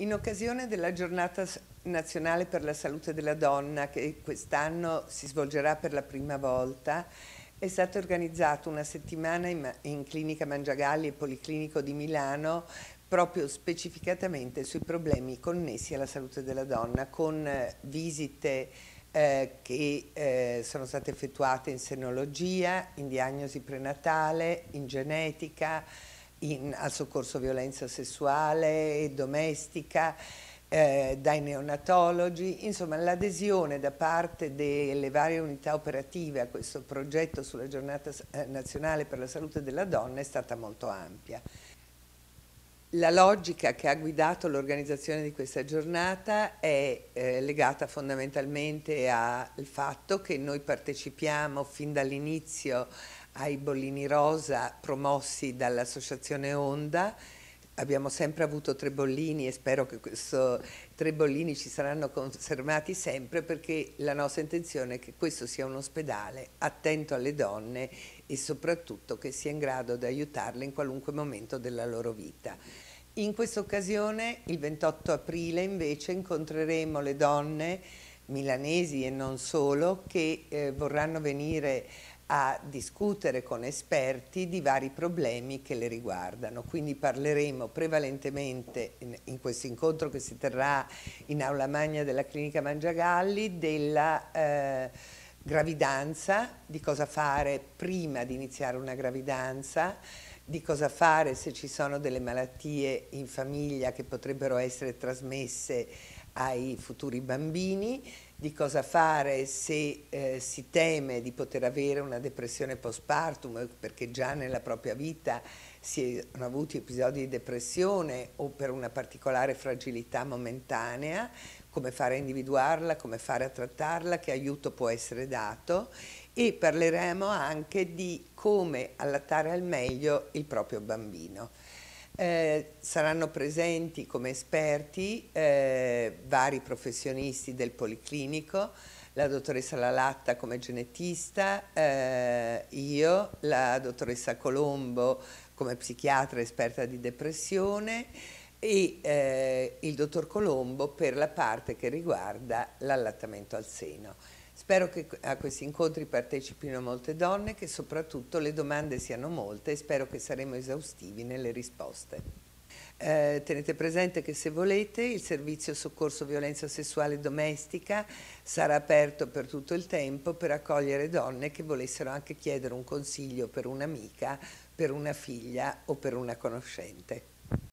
In occasione della giornata nazionale per la salute della donna, che quest'anno si svolgerà per la prima volta, è stata organizzata una settimana in, Clinica Mangiagalli e Policlinico di Milano proprio specificatamente sui problemi connessi alla salute della donna, con eh, visite eh, che eh, sono state effettuate in senologia, in diagnosi prenatale, in genetica, in, al soccorso violenza sessuale e domestica, eh, dai neonatologi, insomma l'adesione da parte delle varie unità operative a questo progetto sulla giornata eh, nazionale per la salute della donna è stata molto ampia. La logica che ha guidato l'organizzazione di questa giornata è eh, legata fondamentalmente al fatto che noi partecipiamo fin dall'inizio ai bollini rosa promossi dall'associazione Onda. Abbiamo sempre avuto tre bollini e spero che questi tre bollini ci saranno conservati sempre perché la nostra intenzione è che questo sia un ospedale attento alle donne e soprattutto che sia in grado di aiutarle in qualunque momento della loro vita. In questa occasione, il 28 aprile, invece, incontreremo le donne milanesi e non solo che eh, vorranno venire a discutere con esperti di vari problemi che le riguardano. Quindi parleremo prevalentemente in, in questo incontro che si terrà in aula magna della clinica Mangiagalli della eh, gravidanza, di cosa fare prima di iniziare una gravidanza, di cosa fare se ci sono delle malattie in famiglia che potrebbero essere trasmesse ai futuri bambini, di cosa fare se eh, si teme di poter avere una depressione postpartum perché già nella propria vita si sono avuti episodi di depressione o per una particolare fragilità momentanea, come fare a individuarla, come fare a trattarla, che aiuto può essere dato e parleremo anche di come allattare al meglio il proprio bambino. Eh, saranno presenti come esperti eh, vari professionisti del Policlinico, la dottoressa Lalatta come genetista, eh, io, la dottoressa Colombo come psichiatra esperta di depressione e eh, il dottor Colombo per la parte che riguarda l'allattamento al seno. Spero che a questi incontri partecipino molte donne, che soprattutto le domande siano molte e spero che saremo esaustivi nelle risposte. Eh, tenete presente che se volete il servizio soccorso violenza sessuale domestica sarà aperto per tutto il tempo per accogliere donne che volessero anche chiedere un consiglio per un'amica, per una figlia o per una conoscente.